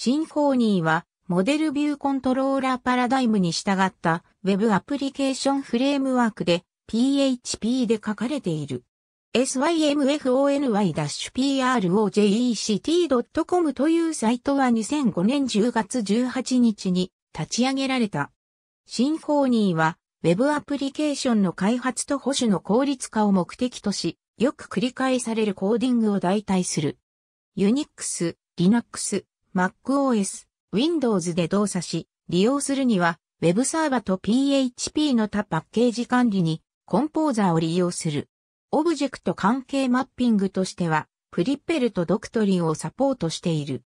シンフォーニーは、モデルビューコントローラーパラダイムに従った Web アプリケーションフレームワークで PHP で書かれている。symfony-project.com というサイトは2005年10月18日に立ち上げられた。シンフォーニーは Web アプリケーションの開発と保守の効率化を目的とし、よく繰り返されるコーディングを代替する。ユニックス、Linux、MacOS、Windows で動作し、利用するには、Web サーバと PHP の他パッケージ管理に、コンポーザーを利用する。オブジェクト関係マッピングとしては、プリペルとドクトリンをサポートしている。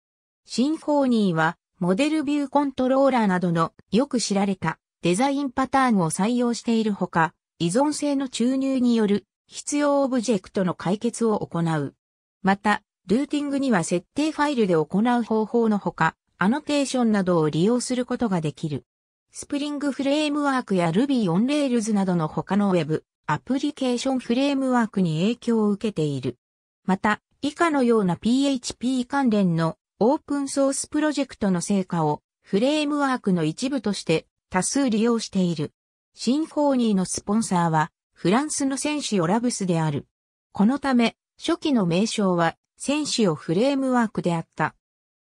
シンフォーニーは、モデルビューコントローラーなどのよく知られたデザインパターンを採用しているほか、依存性の注入による必要オブジェクトの解決を行う。また、ルーティングには設定ファイルで行う方法のほか、アノテーションなどを利用することができる。スプリングフレームワークや Ruby on Rails などの他の Web アプリケーションフレームワークに影響を受けている。また、以下のような PHP 関連のオープンソースプロジェクトの成果をフレームワークの一部として多数利用している。シンフォーニーのスポンサーはフランスの戦士オラブスである。このため初期の名称は選手をフレームワークであった。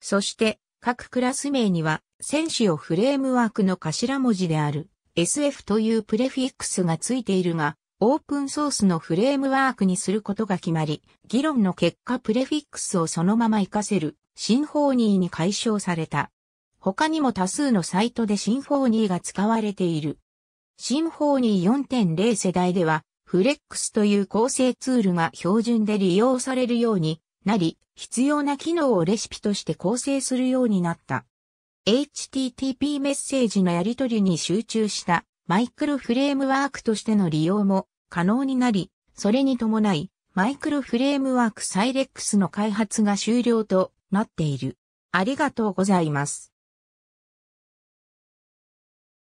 そして、各クラス名には、選手をフレームワークの頭文字である SF というプレフィックスがついているが、オープンソースのフレームワークにすることが決まり、議論の結果プレフィックスをそのまま活かせるシンフォニーに解消された。他にも多数のサイトでシンフォニーが使われている。シンフォニー4.0世代では、フレックスという構成ツールが標準で利用されるようになり、必要な機能をレシピとして構成するようになった。HTTP メッセージのやり取りに集中したマイクロフレームワークとしての利用も可能になり、それに伴いマイクロフレームワークサイレックスの開発が終了となっている。ありがとうございます。